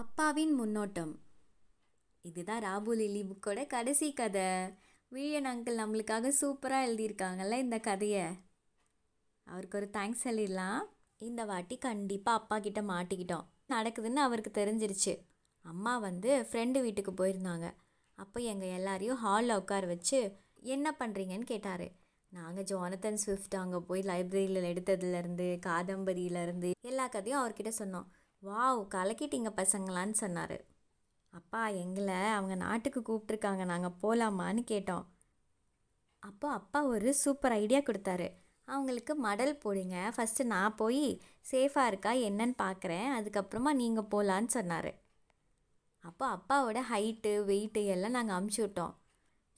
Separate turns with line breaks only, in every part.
அப்பாவின் முன்னோட்டம் இதுதான் ராபு லிலி புக்கோட கடைசி கதை வீழன் அங்கிள் நம்மளுக்காக சூப்பராக எழுதியிருக்காங்கல்ல இந்த கதையை அவருக்கு ஒரு தேங்க்ஸ் சொல்லிடலாம் இந்த வாட்டி கண்டிப்பாக அப்பா கிட்ட மாட்டிக்கிட்டோம் நடக்குதுன்னு அவருக்கு தெரிஞ்சிருச்சு அம்மா வந்து ஃப்ரெண்டு வீட்டுக்கு போயிருந்தாங்க அப்போ எங்கள் எல்லாரையும் ஹாலில் உட்கார வச்சு என்ன பண்ணுறீங்கன்னு கேட்டார் நாங்கள் ஜோனத்தன் ஸ்விஃப்ட் அங்கே போய் லைப்ரரியில் எடுத்ததுலேருந்து காதம்பரியிலேருந்து எல்லா கதையும் அவர்கிட்ட சொன்னோம் வாவ் கலக்கிட்டீங்க பசங்களான்னு சொன்னார் அப்பா எங்களை அவங்க நாட்டுக்கு கூப்பிட்ருக்காங்க நாங்கள் போகலாமான்னு கேட்டோம் அப்போ அப்பா ஒரு சூப்பர் ஐடியா கொடுத்தாரு அவங்களுக்கு மடல் போடுங்க ஃபஸ்ட்டு நான் போய் சேஃபாக இருக்கா என்னன்னு பார்க்குறேன் அதுக்கப்புறமா நீங்கள் போகலான்னு சொன்னார் அப்போ அப்பாவோட ஹைட்டு வெயிட்டு எல்லாம் நாங்கள் அமுச்சு விட்டோம்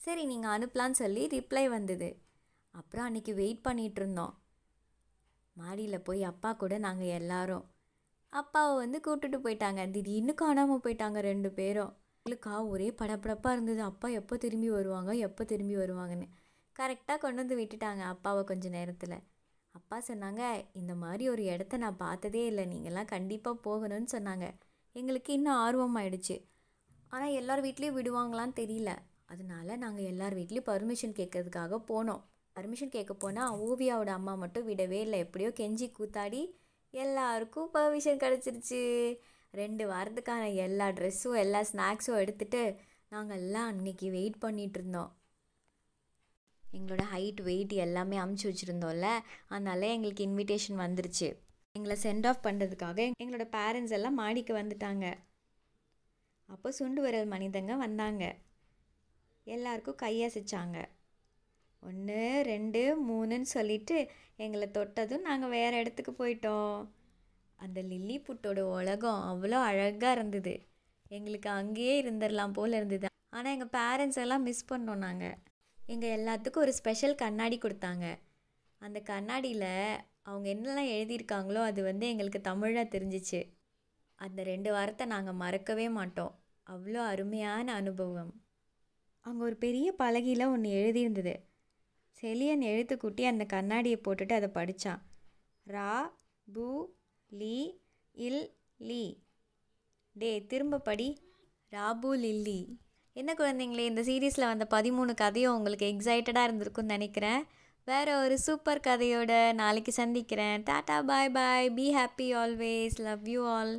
சரி நீங்கள் அனுப்பலான்னு சொல்லி ரிப்ளை வந்தது அப்புறம் அன்றைக்கி வெயிட் பண்ணிகிட்ருந்தோம் மாடியில் போய் அப்பா கூட நாங்கள் எல்லோரும் அப்பாவை வந்து கூப்பிட்டுட்டு போயிட்டாங்க திடீர்னு காணாமல் போயிட்டாங்க ரெண்டு பேரும் எங்களுக்கா ஒரே படப்படப்பாக இருந்தது அப்பா எப்போ திரும்பி வருவாங்க எப்போ திரும்பி வருவாங்கன்னு கரெக்டாக கொண்டு வந்து விட்டுட்டாங்க அப்பாவை கொஞ்சம் நேரத்தில் அப்பா சொன்னாங்க இந்த மாதிரி ஒரு இடத்த நான் பார்த்ததே இல்லை நீங்கள்லாம் கண்டிப்பாக போகணும்னு சொன்னாங்க எங்களுக்கு இன்னும் ஆர்வம் ஆயிடுச்சு ஆனால் எல்லார் வீட்லேயும் விடுவாங்களான்னு தெரியல அதனால நாங்கள் எல்லார் வீட்லேயும் பர்மிஷன் கேட்கறதுக்காக போனோம் பர்மிஷன் கேட்க போனால் ஓவியாவோட அம்மா மட்டும் விடவே இல்லை எப்படியோ கெஞ்சி கூத்தாடி எல்லாருக்கும் பர்மிஷன் கிடச்சிருச்சு ரெண்டு வாரத்துக்கான எல்லா ட்ரெஸ்ஸும் எல்லா ஸ்நாக்ஸும் எடுத்துகிட்டு நாங்கள் எல்லாம் அன்னைக்கு வெயிட் பண்ணிகிட்ருந்தோம் எங்களோட ஹைட் வெயிட் எல்லாமே அமுச்சு வச்சுருந்தோம்ல அதனால எங்களுக்கு இன்விடேஷன் வந்துருச்சு எங்களை சென்ட் ஆஃப் பண்ணுறதுக்காக எங்களோட பேரண்ட்ஸ் எல்லாம் மாடிக்கு வந்துட்டாங்க அப்போ சுண்டு விரல் மனிதங்க வந்தாங்க எல்லாருக்கும் கையசைச்சாங்க ஒன்று ரெண்டு மூணுன்னு சொல்லிட்டு எங்களை தொட்டதும் நாங்கள் வேறு இடத்துக்கு போயிட்டோம் அந்த லில்லி புட்டோட உலகம் அவ்வளோ அழகாக இருந்தது எங்களுக்கு அங்கேயே இருந்துடலாம் போல் இருந்தது ஆனால் எங்கள் பேரண்ட்ஸ் எல்லாம் மிஸ் பண்ணோம் நாங்கள் எங்கள் எல்லாத்துக்கும் ஒரு ஸ்பெஷல் கண்ணாடி கொடுத்தாங்க அந்த கண்ணாடியில் அவங்க என்னெல்லாம் எழுதியிருக்காங்களோ அது வந்து எங்களுக்கு தமிழாக தெரிஞ்சிச்சு அந்த ரெண்டு வாரத்தை நாங்கள் மறக்கவே மாட்டோம் அவ்வளோ அருமையான அனுபவம் அங்கே ஒரு பெரிய பலகையில் ஒன்று எழுதியிருந்தது செலியன் எழுத்துக்குட்டி அந்த கண்ணாடியை போட்டுட்டு அதை படித்தான் ரா பூ லீ இல் லீ டே திரும்ப படி ராபு லில்லி என்ன குழந்தைங்களே இந்த சீரீஸில் வந்த பதிமூணு கதையும் உங்களுக்கு எக்ஸைட்டடாக இருந்திருக்குன்னு நினைக்கிறேன் வேறு ஒரு சூப்பர் கதையோட நாளைக்கு சந்திக்கிறேன் tata bye bye be happy always love you all